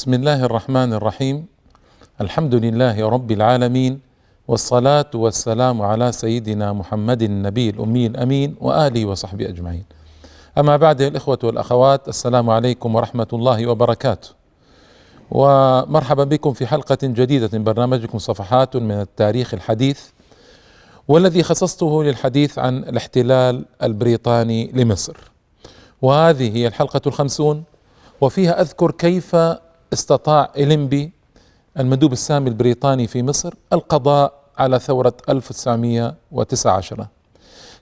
بسم الله الرحمن الرحيم الحمد لله رب العالمين والصلاة والسلام على سيدنا محمد النبي الأمي الأمين وآله وصحبه أجمعين أما بعد الإخوة والأخوات السلام عليكم ورحمة الله وبركاته ومرحبا بكم في حلقة جديدة من برنامجكم صفحات من التاريخ الحديث والذي خصصته للحديث عن الاحتلال البريطاني لمصر وهذه هي الحلقة الخمسون وفيها أذكر كيف استطاع إلمبي المندوب السامي البريطاني في مصر القضاء على ثورة 1919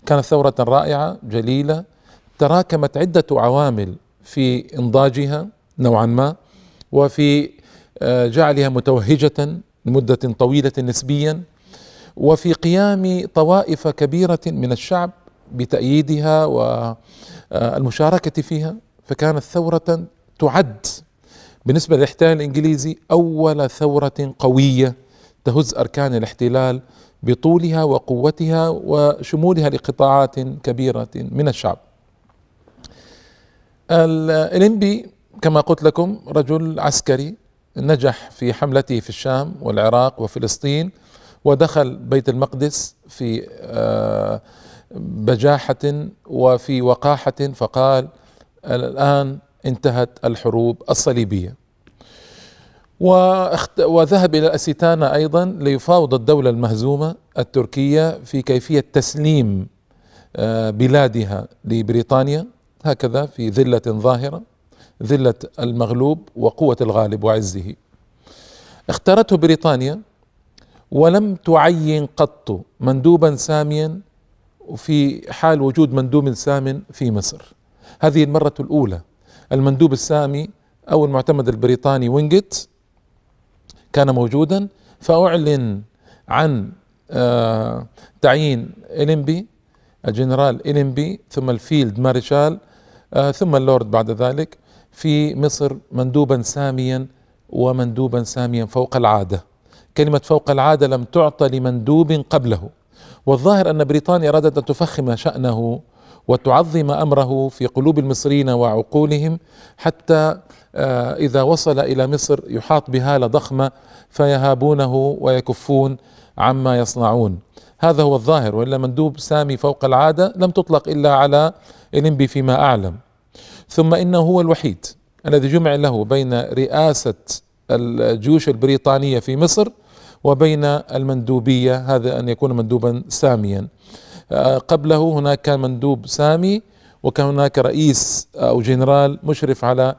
كانت ثورة رائعة جليلة تراكمت عدة عوامل في إنضاجها نوعا ما وفي آه، جعلها متوهجة لمدة طويلة نسبيا وفي قيام طوائف كبيرة من الشعب بتأييدها والمشاركة آه، فيها فكانت ثورة تعد بالنسبة للاحتلال الإنجليزي أول ثورة قوية تهز أركان الاحتلال بطولها وقوتها وشمولها لقطاعات كبيرة من الشعب الانبي كما قلت لكم رجل عسكري نجح في حملته في الشام والعراق وفلسطين ودخل بيت المقدس في آه، بجاحة وفي وقاحة فقال الآن انتهت الحروب الصليبية وذهب إلى أسيتانا أيضا ليفاوض الدولة المهزومة التركية في كيفية تسليم آه، بلادها لبريطانيا هكذا في ذلة ظاهرة ذلة المغلوب وقوة الغالب وعزه اختارته بريطانيا ولم تعين قط مندوبا ساميا في حال وجود مندوب سام في مصر هذه المرة الأولى المندوب السامي أو المعتمد البريطاني وينجت كان موجودا فأعلن عن آه، تعيين إلينبي الجنرال إلينبي ثم الفيلد مارشال آه، ثم اللورد بعد ذلك في مصر مندوبا ساميا ومندوبا ساميا فوق العاده كلمة فوق العادة لم تعطى لمندوب قبله والظاهر أن بريطانيا أرادت أن تفخم شأنه وتعظم امره في قلوب المصريين وعقولهم حتى آه، اذا وصل الى مصر يحاط بهاله ضخمه فيهابونه ويكفون عما يصنعون هذا هو الظاهر والا مندوب سامي فوق العاده لم تطلق الا على الانبي فيما اعلم ثم انه هو الوحيد الذي جمع له بين رئاسه الجيوش البريطانيه في مصر وبين المندوبيه هذا ان يكون مندوبا ساميا قبله هناك كان مندوب سامي وكان هناك رئيس او جنرال مشرف على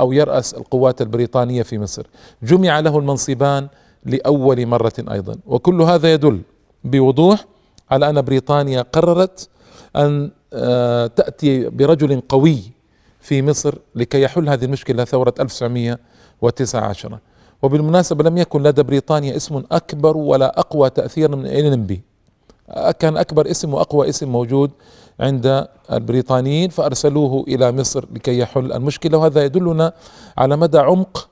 او يراس القوات البريطانيه في مصر جمع له المنصبان لاول مره ايضا وكل هذا يدل بوضوح على ان بريطانيا قررت ان آه، تاتي برجل قوي في مصر لكي يحل هذه المشكله ثوره 1919 وبالمناسبه لم يكن لدى بريطانيا اسم اكبر ولا اقوى تاثيرا من النبي كان أكبر اسم وأقوى اسم موجود عند البريطانيين فأرسلوه إلى مصر لكي يحل المشكلة وهذا يدلنا على مدى عمق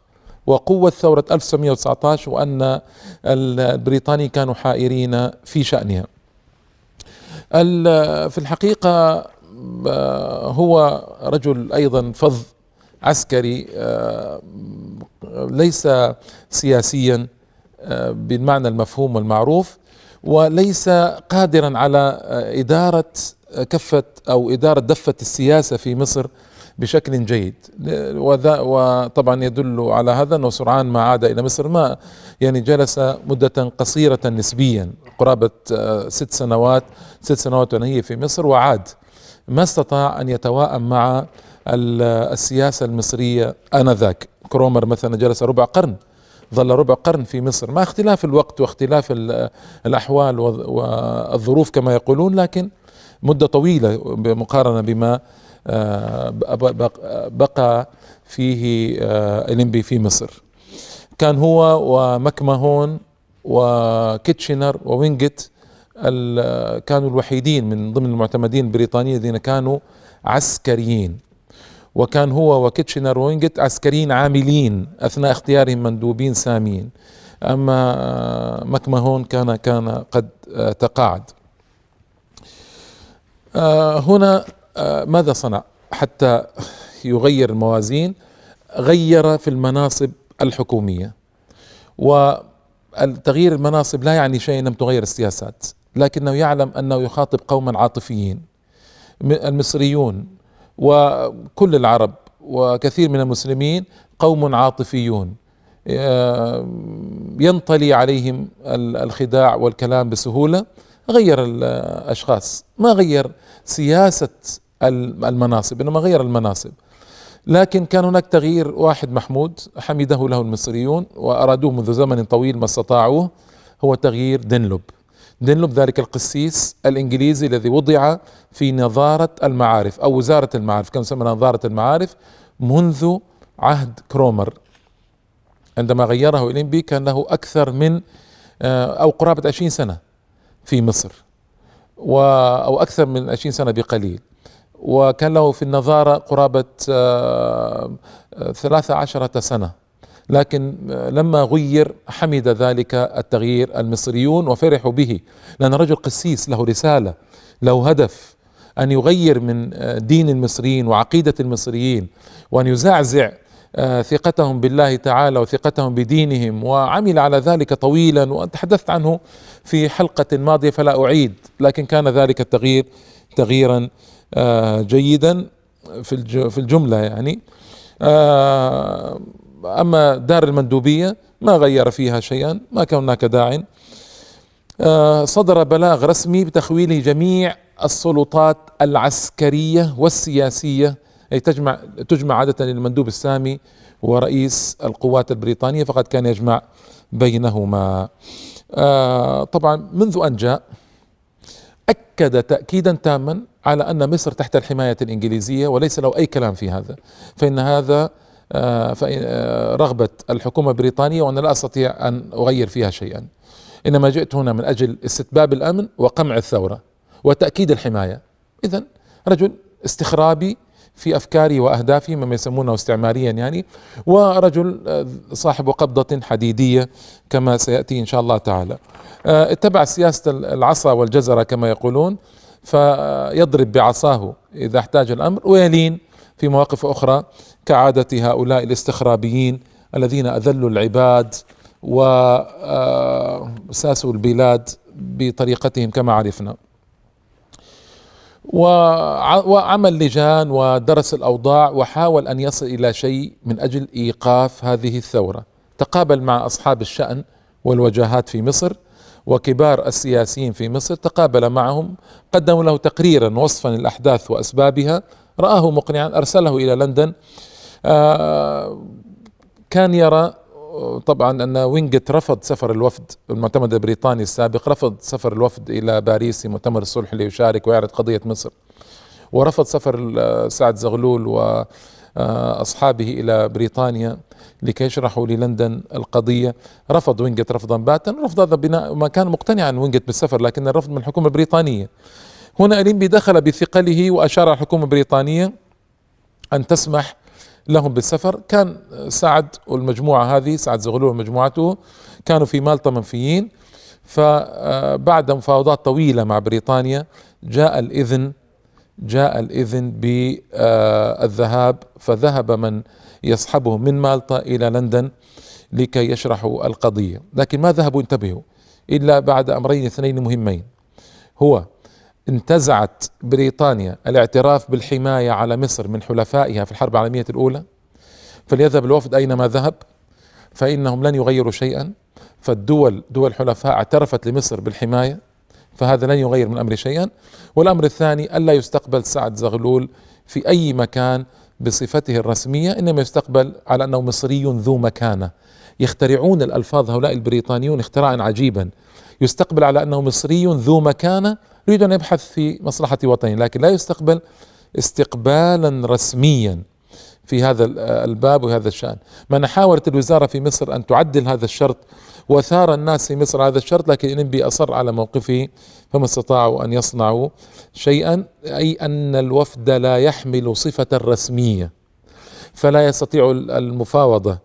وقوة ثورة 1919 وأن البريطاني كانوا حائرين في شأنها في الحقيقة آه، هو رجل أيضا فظ عسكري آه، ليس سياسيا آه، بالمعنى المفهوم والمعروف وليس قادرا على آه، إدارة آه، كفة أو إدارة دفة السياسة في مصر بشكل جيد وطبعا يدل على هذا أنه سرعان ما عاد إلى مصر ما يعني جلس مدة قصيرة نسبيا قرابة آه، ست سنوات ست سنوات هي في مصر وعاد ما استطاع أن يتواءم مع السياسة المصرية آنذاك كرومر مثلا جلس ربع قرن ظل ربع قرن في مصر مع اختلاف الوقت واختلاف الأحوال والظروف كما يقولون لكن مدة طويلة مقارنة بما آه، بقى فيه الانبي آه، في مصر كان هو ومكمهون وكيتشنر ووينجت كانوا الوحيدين من ضمن المعتمدين البريطانيين الذين كانوا عسكريين وكان هو وكيتشنر وينجت عسكريين عاملين اثناء اختيارهم مندوبين ساميين اما مكمهون كان كان قد تقاعد آه، هنا آه، ماذا صنع حتى يغير الموازين غير في المناصب الحكوميه وتغيير المناصب لا يعني شيء لم تغير السياسات لكنه يعلم انه يخاطب قوما عاطفيين المصريون وكل العرب وكثير من المسلمين قوم عاطفيون آه، ينطلي عليهم الخداع والكلام بسهوله غير الاشخاص ما غير سياسه المناصب انما غير المناصب لكن كان هناك تغيير واحد محمود حمده له المصريون وارادوه منذ زمن طويل ما استطاعوه هو تغيير دنلوب دينلوب ذلك القسيس الإنجليزي الذي وضع في نظارة المعارف أو وزارة المعارف كما يسمى نظارة المعارف منذ عهد كرومر عندما غيره الانبي كان له أكثر من آه، أو قرابة 20 سنة في مصر و أو أكثر من 20 سنة بقليل وكان له في النظارة قرابة 13 آه، آه، سنة لكن لما غير حمد ذلك التغيير المصريون وفرحوا به لأن رجل قسيس له رسالة له هدف أن يغير من آه، دين المصريين وعقيدة المصريين وأن يزعزع آه، ثقتهم بالله تعالى وثقتهم بدينهم وعمل على ذلك طويلا وتحدثت عنه في حلقة ماضية فلا أعيد لكن كان ذلك التغيير تغييرا آه، جيدا في الجملة يعني أما دار المندوبية ما غير فيها شيئا ما كان هناك داع آه، صدر بلاغ رسمي بتخويل جميع السلطات العسكرية والسياسية أي تجمع تجمع عادة المندوب السامي ورئيس القوات البريطانية فقد كان يجمع بينهما آه، طبعا منذ أن جاء أكد تأكيدا تاما على أن مصر تحت الحماية الإنجليزية وليس له أي كلام في هذا فإن هذا آه، آه، رغبة الحكومة البريطانية وأنا لا أستطيع أن أغير فيها شيئا إنما جئت هنا من أجل استتباب الأمن وقمع الثورة وتأكيد الحماية إذا رجل استخرابي في أفكاري وأهدافي مما يسمونه استعماريا يعني ورجل آه، صاحب قبضة حديدية كما سيأتي إن شاء الله تعالى اتبع سياسة العصا والجزرة كما يقولون فيضرب بعصاه إذا احتاج الأمر ويلين في مواقف أخرى كعادة هؤلاء الاستخرابيين الذين أذلوا العباد وساسوا آه، البلاد بطريقتهم كما عرفنا وعمل لجان ودرس الأوضاع وحاول أن يصل إلى شيء من أجل إيقاف هذه الثورة تقابل مع أصحاب الشأن والوجاهات في مصر وكبار السياسيين في مصر تقابل معهم قدموا له تقريرا وصفا للأحداث وأسبابها رآه مقنعا أرسله إلى لندن آه، كان يرى طبعا ان وينجت رفض سفر الوفد المعتمد البريطاني السابق رفض سفر الوفد الى باريس مؤتمر الصلح ليشارك ويعرض قضيه مصر ورفض سفر سعد زغلول واصحابه آه، إلى بريطانيا لكي يشرحوا للندن القضية رفض وينجت رفضا باتا رفض هذا بناء ما كان مقتنعا وينجت بالسفر لكن الرفض من الحكومة البريطانية هنا أليمبي دخل بثقله وأشار الحكومة البريطانية أن تسمح لهم بالسفر كان سعد والمجموعة هذه سعد زغلول ومجموعته كانوا في مالطا منفيين فبعد مفاوضات طويلة مع بريطانيا جاء الإذن جاء الإذن بالذهاب فذهب من يصحبه من مالطا إلى لندن لكي يشرحوا القضية لكن ما ذهبوا انتبهوا إلا بعد أمرين اثنين مهمين هو انتزعت بريطانيا الاعتراف بالحماية على مصر من حلفائها في الحرب العالمية الأولى فليذهب الوفد أينما ذهب فإنهم لن يغيروا شيئا فالدول دول الحلفاء اعترفت لمصر بالحماية فهذا لن يغير من أمر شيئا والأمر الثاني ألا يستقبل سعد زغلول في أي مكان بصفته الرسمية إنما يستقبل على أنه مصري ذو مكانة يخترعون الألفاظ هؤلاء البريطانيون اختراعا عجيبا يستقبل على أنه مصري ذو مكانة يريد أن يبحث في مصلحة وطنه لكن لا يستقبل استقبالا رسميا في هذا الباب وهذا الشأن ما حاولت الوزارة في مصر أن تعدل هذا الشرط وثار الناس في مصر هذا الشرط لكن إنبي أصر على موقفه فما استطاعوا أن يصنعوا شيئا أي أن الوفد لا يحمل صفة رسمية فلا يستطيع المفاوضة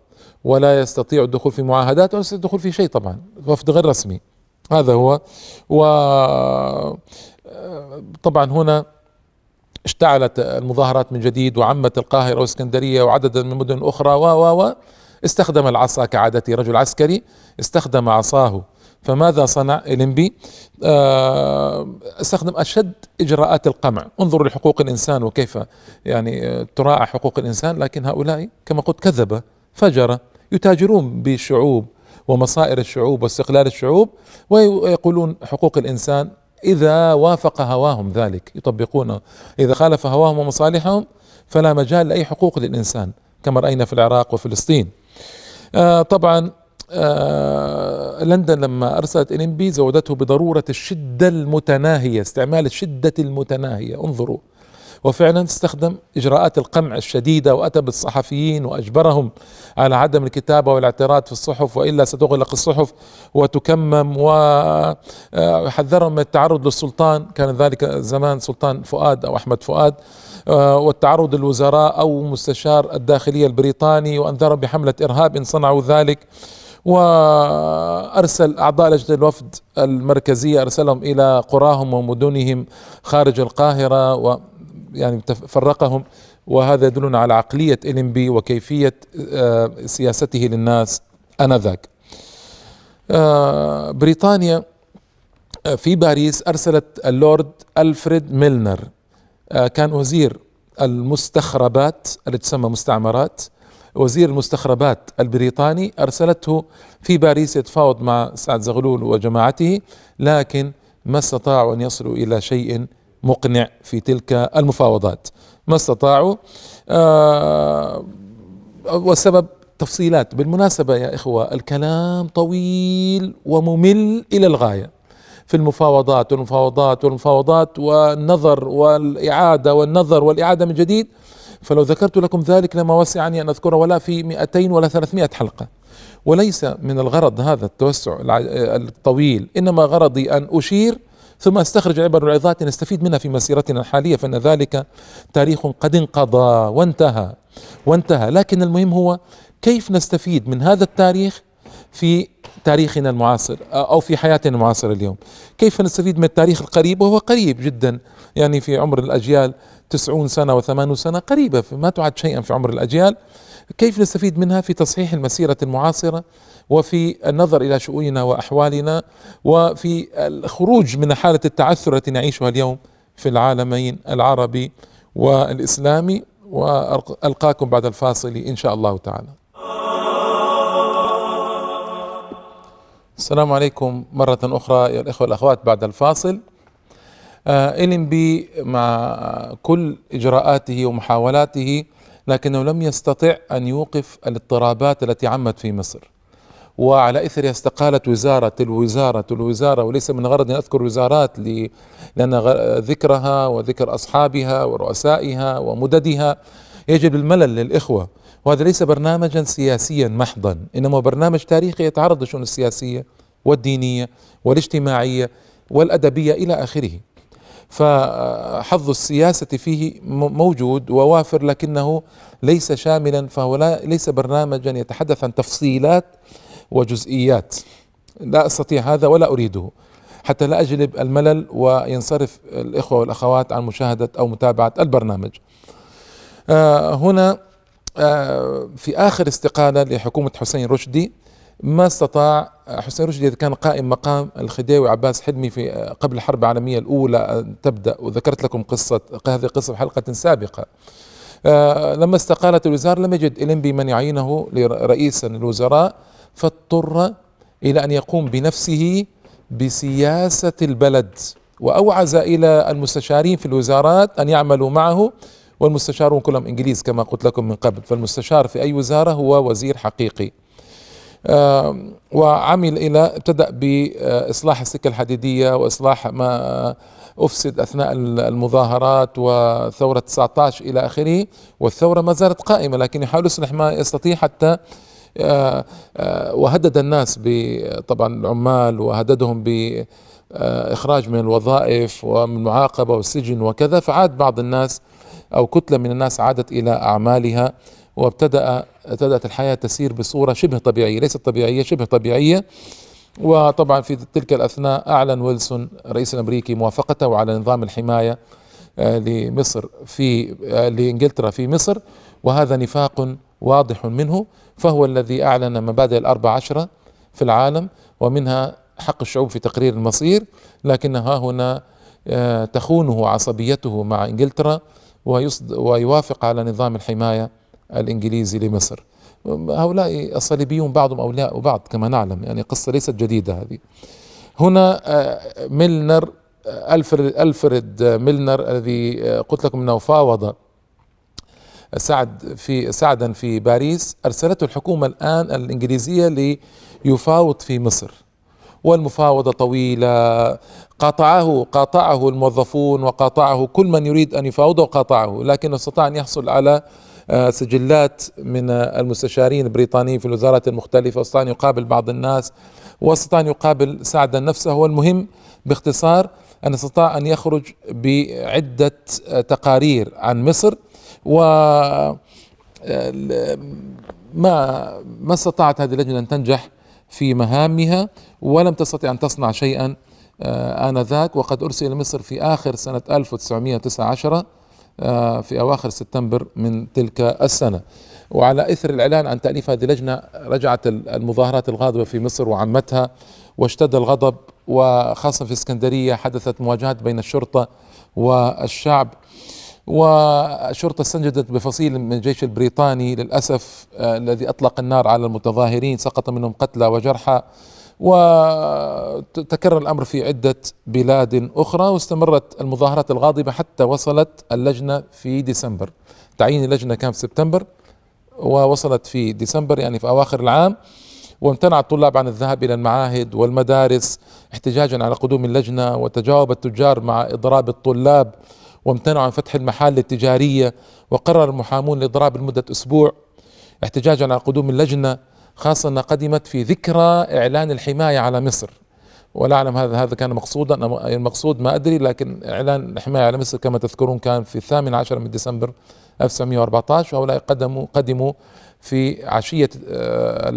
ولا يستطيع الدخول في معاهدات ولا يستطيع الدخول في شيء طبعا وفد غير رسمي هذا هو و آه، طبعا هنا اشتعلت المظاهرات من جديد وعمت القاهرة والاسكندرية وعددا من مدن أخرى و و و استخدم العصا كعادته رجل عسكري استخدم عصاه فماذا صنع الانبي آه، استخدم أشد إجراءات القمع انظروا لحقوق الإنسان وكيف يعني آه، تراعى حقوق الإنسان لكن هؤلاء كما قلت كذب فجر يتاجرون بالشعوب ومصائر الشعوب واستقلال الشعوب ويقولون حقوق الانسان اذا وافق هواهم ذلك يطبقونه اذا خالف هواهم ومصالحهم فلا مجال لاي حقوق للانسان كما راينا في العراق وفلسطين آه طبعا آه لندن لما ارسلت ان بي زودته بضروره الشده المتناهيه استعمال الشده المتناهيه انظروا وفعلا استخدم إجراءات القمع الشديدة وأتى بالصحفيين وأجبرهم على عدم الكتابة والاعتراض في الصحف وإلا ستغلق الصحف وتكمم وحذرهم آه، من التعرض للسلطان كان ذلك زمان سلطان فؤاد أو أحمد فؤاد آه، والتعرض للوزراء أو مستشار الداخلية البريطاني وأنذرهم بحملة إرهاب إن صنعوا ذلك وارسل اعضاء لجنه الوفد المركزيه ارسلهم الى قراهم ومدنهم خارج القاهره و يعني فرقهم وهذا يدلنا على عقلية بي وكيفية آه، سياسته للناس آنذاك آه، بريطانيا آه، في باريس أرسلت اللورد ألفريد ميلنر كان وزير المستخربات التي تسمى مستعمرات وزير المستخربات البريطاني أرسلته في باريس يتفاوض مع سعد زغلول وجماعته لكن ما استطاعوا أن يصلوا إلى شيء مقنع في تلك المفاوضات ما استطاعوا آه، والسبب تفصيلات بالمناسبة يا إخوة الكلام طويل وممل إلى الغاية في المفاوضات والمفاوضات والمفاوضات والنظر والإعادة والنظر والإعادة من جديد فلو ذكرت لكم ذلك لما وسعني أن أذكره ولا في 200 ولا 300 حلقة وليس من الغرض هذا التوسع الطويل إنما غرضي أن أشير ثم استخرج العبر والعظات لنستفيد منها في مسيرتنا الحالية فإن ذلك تاريخ قد انقضى وانتهى وانتهى لكن المهم هو كيف نستفيد من هذا التاريخ في تاريخنا المعاصر او في حياتنا المعاصره اليوم كيف نستفيد من التاريخ القريب وهو قريب جدا يعني في عمر الاجيال تسعون سنه وثمانون سنه قريبه ما تعد شيئا في عمر الاجيال كيف نستفيد منها في تصحيح المسيرة المعاصرة وفي النظر إلى شؤوننا وأحوالنا وفي الخروج من حالة التعثر التي نعيشها اليوم في العالمين العربي والإسلامي وألقاكم بعد الفاصل إن شاء الله تعالى السلام عليكم مرة أخرى يا الإخوة والأخوات بعد الفاصل آه، ال بي مع كل اجراءاته ومحاولاته لكنه لم يستطع أن يوقف الاضطرابات التي عمت في مصر وعلى اثرها استقالت وزاره الوزاره الوزاره وليس من غرض ان اذكر وزارات لان ذكرها وذكر اصحابها ورؤسائها ومددها يجد الملل للاخوه وهذا ليس برنامجا سياسيا محضا انما برنامج تاريخي يتعرض للشؤون السياسيه والدينيه والاجتماعيه والادبيه الى اخره فحظ السياسة فيه موجود ووافر لكنه ليس شاملا فهو لا ليس برنامجا يتحدث عن تفصيلات وجزئيات لا أستطيع هذا ولا أريده حتى لا أجلب الملل وينصرف الإخوة والأخوات عن مشاهدة أو متابعة البرنامج آه، هنا آه، في آخر استقالة لحكومة حسين رشدي ما استطاع حسين رشدي كان قائم مقام الخديوي عباس حلمي في آه، قبل الحرب العالمية الأولى أن تبدأ وذكرت لكم قصة هذه قصة في حلقة سابقة آه، لما استقالت الوزارة لم يجد إلمبي من يعينه رئيسا للوزراء فاضطر إلى أن يقوم بنفسه بسياسة البلد وأوعز إلى المستشارين في الوزارات أن يعملوا معه والمستشارون كلهم إنجليز كما قلت لكم من قبل فالمستشار في أي وزارة هو وزير حقيقي وعمل الى ابتدا باصلاح السكه الحديديه واصلاح ما افسد اثناء المظاهرات وثوره 19 الى اخره والثوره ما زالت قائمه لكن يحاول يصلح ما يستطيع حتى آه، آه، وهدد الناس طبعا العمال وهددهم باخراج من الوظائف ومن المعاقبه والسجن وكذا فعاد بعض الناس او كتله من الناس عادت الى اعمالها وابتدأ ابتدأت الحياة تسير بصورة شبه طبيعية ليست طبيعية شبه طبيعية وطبعا في تلك الأثناء أعلن ويلسون الرئيس الأمريكي موافقته على نظام الحماية آه، لمصر في آه، لإنجلترا في مصر وهذا نفاق واضح منه فهو الذي أعلن مبادئ الأربع عشرة في العالم ومنها حق الشعوب في تقرير المصير لكن ها هنا آه، تخونه عصبيته مع انجلترا ويوافق على نظام الحمايه الإنجليزي لمصر هؤلاء الصليبيون بعضهم أولياء وبعض كما نعلم يعني قصة ليست جديدة هذه هنا آه، ميلنر آه، ألفرد, ألفرد آه، ميلنر الذي قلت لكم أنه فاوض سعد في سعدا في باريس أرسلته الحكومة الآن الإنجليزية ليفاوض في مصر والمفاوضة طويلة قاطعه قاطعه الموظفون وقاطعه كل من يريد أن يفاوضه قاطعه لكنه استطاع أن يحصل على آه، سجلات من المستشارين البريطانيين في الوزارات المختلفة واستطاع أن يقابل بعض الناس واستطاع أن يقابل سعدا نفسه والمهم باختصار أن استطاع أن يخرج بعدة تقارير عن مصر و آه، ما ما استطاعت هذه اللجنه ان تنجح في مهامها ولم تستطع ان تصنع شيئا آه، آنذاك وقد أرسل مصر في آخر سنة 1919 آه، في أواخر سبتمبر من تلك السنة وعلى إثر الإعلان عن تأليف هذه اللجنة رجعت المظاهرات الغاضبة في مصر وعمتها واشتد الغضب وخاصة في اسكندرية حدثت مواجهات بين الشرطة والشعب والشرطة استنجدت بفصيل من الجيش البريطاني للأسف آه، الذي أطلق النار على المتظاهرين سقط منهم قتلى وجرحى وتكرر الامر في عده بلاد اخرى واستمرت المظاهرات الغاضبه حتى وصلت اللجنه في ديسمبر تعيين اللجنه كان في سبتمبر ووصلت في ديسمبر يعني في اواخر العام وامتنع الطلاب عن الذهاب الى المعاهد والمدارس احتجاجا على قدوم اللجنه وتجاوب التجار مع اضراب الطلاب وامتنعوا عن فتح المحال التجاريه وقرر المحامون الاضراب لمده اسبوع احتجاجا على قدوم اللجنه خاصة أنها قدمت في ذكرى إعلان الحماية على مصر ولا أعلم هذا هذا كان مقصودا المقصود ما أدري لكن إعلان الحماية على مصر كما تذكرون كان في الثامن عشر من ديسمبر 1914 وهؤلاء قدموا قدموا في عشية آه،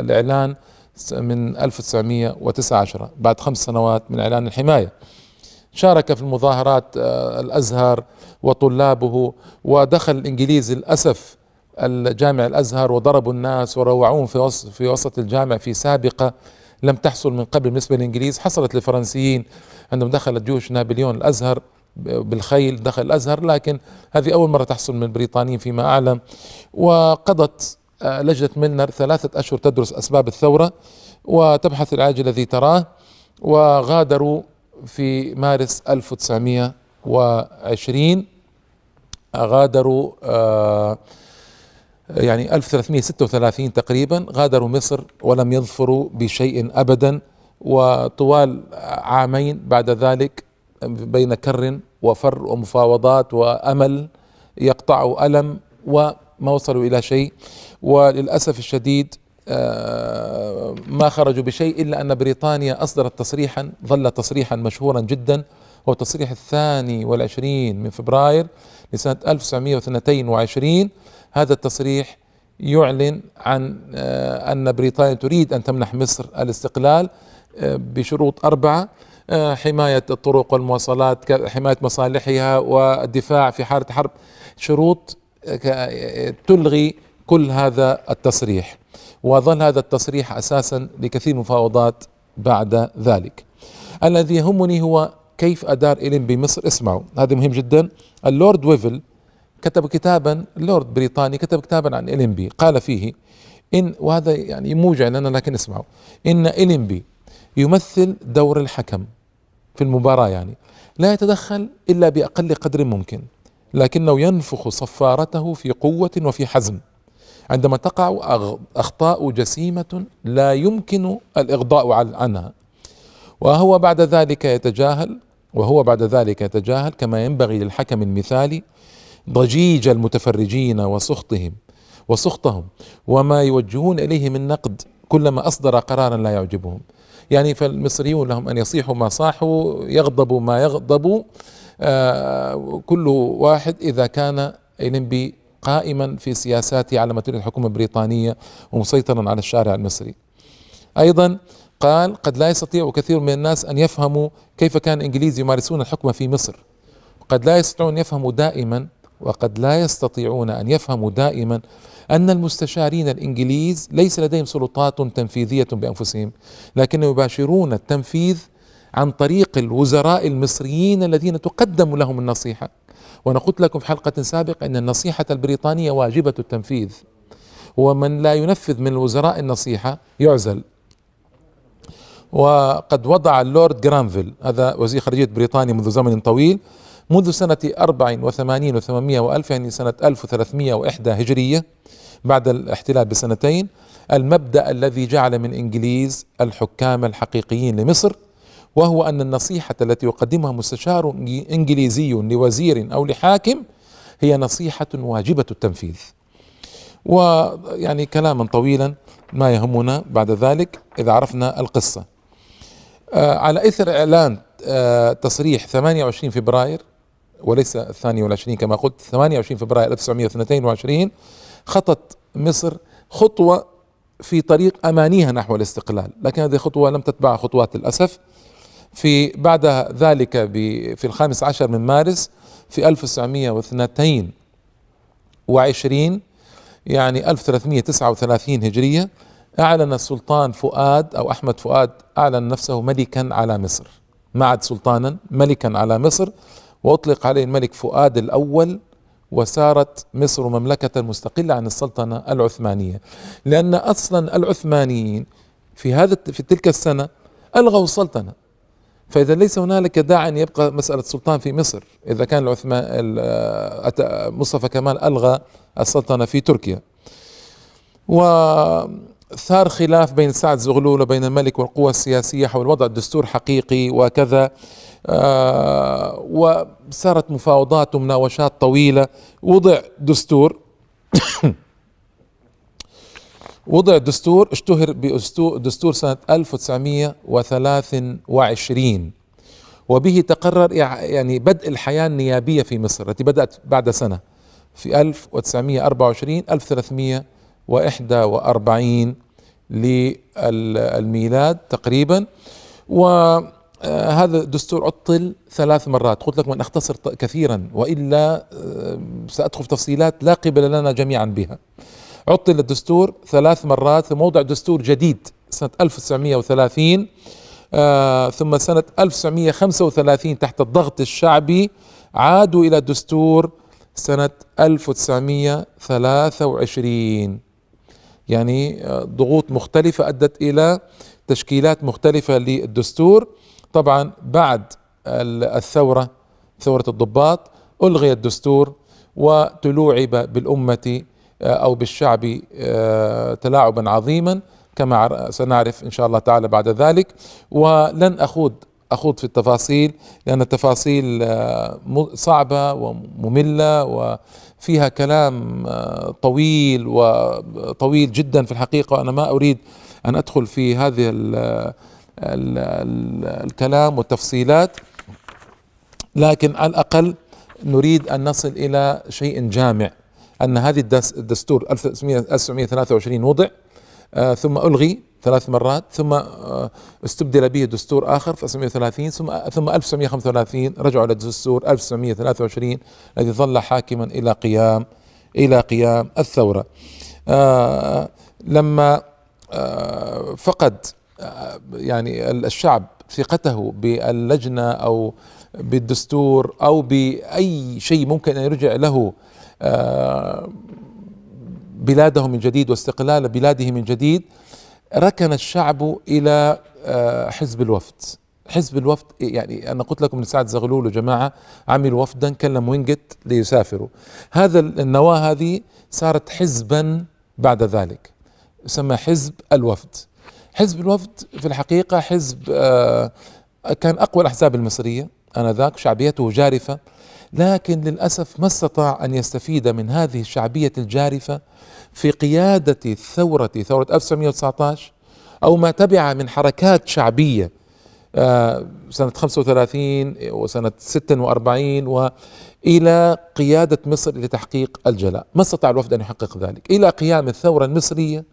الإعلان من 1919 بعد خمس سنوات من إعلان الحماية شارك في المظاهرات آه، الأزهر وطلابه ودخل الإنجليز للأسف الجامع الازهر وضربوا الناس وروعوهم في وسط في وسط الجامع في سابقه لم تحصل من قبل بالنسبه للانجليز حصلت للفرنسيين عندما دخلت جيوش نابليون الازهر بالخيل دخل الازهر لكن هذه اول مره تحصل من البريطانيين فيما اعلم وقضت آه، لجنه ميلنر ثلاثه اشهر تدرس اسباب الثوره وتبحث العلاج الذي تراه وغادروا في مارس 1920 غادروا آه يعني 1336 تقريبا غادروا مصر ولم يظفروا بشيء أبدا وطوال عامين بعد ذلك بين كر وفر ومفاوضات وأمل يقطعوا ألم وما وصلوا إلى شيء وللأسف الشديد آه، ما خرجوا بشيء إلا أن بريطانيا أصدرت تصريحا ظل تصريحا مشهورا جدا هو التصريح الثاني والعشرين من فبراير لسنة 1922 هذا التصريح يعلن عن آه، ان بريطانيا تريد ان تمنح مصر الاستقلال آه، بشروط اربعه آه، حمايه الطرق والمواصلات حمايه مصالحها والدفاع في حاله حرب شروط تلغي كل هذا التصريح وظل هذا التصريح اساسا لكثير مفاوضات بعد ذلك الذي يهمني هو كيف ادار إلين بمصر اسمعوا هذا مهم جدا اللورد ويفل كتب كتابا لورد بريطاني كتب كتابا عن إلينبي قال فيه إن وهذا يعني موجع لنا لكن اسمعوا إن إلينبي يمثل دور الحكم في المباراة يعني لا يتدخل إلا بأقل قدر ممكن لكنه ينفخ صفارته في قوة وفي حزم عندما تقع أخطاء جسيمة لا يمكن الإغضاء عنها وهو بعد ذلك يتجاهل وهو بعد ذلك يتجاهل كما ينبغي للحكم المثالي ضجيج المتفرجين وسخطهم وسخطهم وما يوجهون اليه من نقد كلما اصدر قرارا لا يعجبهم يعني فالمصريون لهم ان يصيحوا ما صاحوا يغضبوا ما يغضبوا آه كل واحد اذا كان النبي قائما في سياساته على ما تريد الحكومه البريطانيه ومسيطرا على الشارع المصري. ايضا قال قد لا يستطيع كثير من الناس ان يفهموا كيف كان الانجليز يمارسون الحكم في مصر. قد لا يستطيعون ان يفهموا دائما وقد لا يستطيعون ان يفهموا دائما ان المستشارين الانجليز ليس لديهم سلطات تنفيذيه بانفسهم لكنهم يباشرون التنفيذ عن طريق الوزراء المصريين الذين تقدم لهم النصيحه وانا قلت لكم في حلقه سابقه ان النصيحه البريطانيه واجبه التنفيذ ومن لا ينفذ من الوزراء النصيحه يعزل وقد وضع اللورد جرانفيل هذا وزير خارجيه بريطانيا منذ زمن طويل منذ سنة أربع وثمانين وثمانمائة وألف يعني سنة ألف وثلاثمائة وإحدى هجرية بعد الاحتلال بسنتين المبدأ الذي جعل من إنجليز الحكام الحقيقيين لمصر وهو أن النصيحة التي يقدمها مستشار إنجليزي لوزير أو لحاكم هي نصيحة واجبة التنفيذ ويعني كلاما طويلا ما يهمنا بعد ذلك إذا عرفنا القصة آه، على إثر إعلان آه، تصريح 28 فبراير وليس الثاني والعشرين كما قلت 28 فبراير 1922 خطت مصر خطوة في طريق أمانيها نحو الاستقلال لكن هذه الخطوة لم تتبع خطوات للأسف في بعد ذلك في الخامس عشر من مارس في 1922 يعني 1339 هجرية أعلن السلطان فؤاد أو أحمد فؤاد أعلن نفسه ملكا على مصر ما عاد سلطانا ملكا على مصر وأطلق عليه الملك فؤاد الأول وسارت مصر مملكة مستقلة عن السلطنة العثمانية لأن أصلا العثمانيين في هذا في تلك السنة ألغوا السلطنة فإذا ليس هنالك داعي أن يبقى مسألة سلطان في مصر إذا كان العثمان مصطفى كمال ألغى السلطنة في تركيا و ثار خلاف بين سعد زغلول وبين الملك والقوى السياسية حول وضع الدستور حقيقي وكذا آه، وصارت مفاوضات ومناوشات طويلة وضع دستور وضع دستور اشتهر بدستور سنة 1923 وبه تقرر يعني بدء الحياة النيابية في مصر التي بدأت بعد سنة في 1924 1300 وإحدى وأربعين للميلاد تقريبا وهذا آه، الدستور عطل ثلاث مرات قلت لكم أن أختصر كثيرا وإلا آه، سأدخل في تفصيلات لا قبل لنا جميعا بها عطل الدستور ثلاث مرات ثم وضع دستور جديد سنة 1930 آه ثم سنة 1935 تحت الضغط الشعبي عادوا إلى الدستور سنة 1923 يعني آه، ضغوط مختلفة أدت إلى تشكيلات مختلفة للدستور طبعا بعد الثورة ثورة الضباط ألغي الدستور وتلوعب بالأمة آه، أو بالشعب آه، تلاعبا عظيما كما سنعرف إن شاء الله تعالى بعد ذلك ولن أخوض أخوض في التفاصيل لأن التفاصيل صعبة ومملة و فيها كلام آه، طويل وطويل جدا في الحقيقة أنا ما أريد أن أدخل في هذه الكلام والتفصيلات لكن على الأقل نريد أن نصل إلى شيء جامع أن هذه الدستور 1923 وضع آه، ثم ألغي ثلاث مرات ثم آه، استبدل به دستور آخر في 1930 ثم ثم 1935 رجعوا إلى الدستور 1923 الذي ظل حاكما إلى قيام إلى قيام الثورة آه، لما آه، فقد يعني الشعب ثقته باللجنة أو بالدستور أو بأي شيء ممكن أن يرجع له بلاده من جديد واستقلال بلاده من جديد ركن الشعب الى آه، حزب الوفد حزب الوفد يعني انا قلت لكم لسعد زغلول وجماعه عملوا وفدا كلم وينجت ليسافروا هذا النواه هذه صارت حزبا بعد ذلك يسمى حزب الوفد حزب الوفد في الحقيقه حزب آه، كان اقوى الاحزاب المصريه انذاك شعبيته جارفه لكن للاسف ما استطاع ان يستفيد من هذه الشعبيه الجارفه في قيادة الثورة ثورة 1919 أو ما تبع من حركات شعبية آه، سنة 35 وسنة 46 وإلى قيادة مصر لتحقيق الجلاء ما استطاع الوفد أن يحقق ذلك إلى قيام الثورة المصرية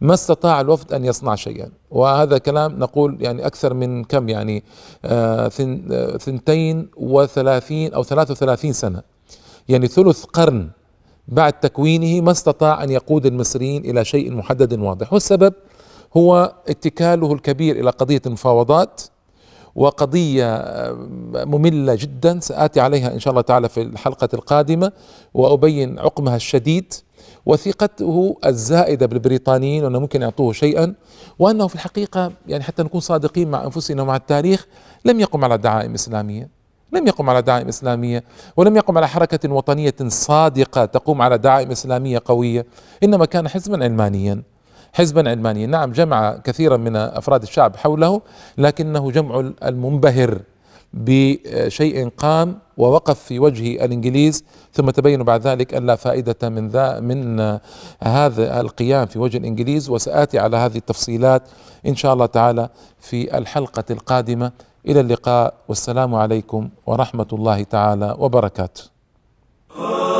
ما استطاع الوفد أن يصنع شيئا وهذا كلام نقول يعني أكثر من كم يعني آه، آه، ثنتين وثلاثين أو ثلاث وثلاثين سنة يعني ثلث قرن بعد تكوينه ما استطاع أن يقود المصريين إلى شيء محدد واضح والسبب هو اتكاله الكبير إلى قضية المفاوضات وقضية آه، مملة جدا سآتي عليها إن شاء الله تعالى في الحلقة القادمة وأبين عقمها الشديد وثقته الزائدة بالبريطانيين وأنه ممكن يعطوه شيئا وأنه في الحقيقة يعني حتى نكون صادقين مع أنفسنا ومع التاريخ لم يقم على دعائم إسلامية لم يقم على دعائم اسلاميه ولم يقم على حركه وطنيه صادقه تقوم على دعائم اسلاميه قويه انما كان حزبا علمانيا حزبا علمانيا نعم جمع كثيرا من افراد الشعب حوله لكنه جمع المنبهر بشيء قام ووقف في وجه الانجليز ثم تبين بعد ذلك ان لا فائده من ذا من هذا القيام في وجه الانجليز وساتي على هذه التفصيلات ان شاء الله تعالى في الحلقه القادمه الى اللقاء والسلام عليكم ورحمه الله تعالى وبركاته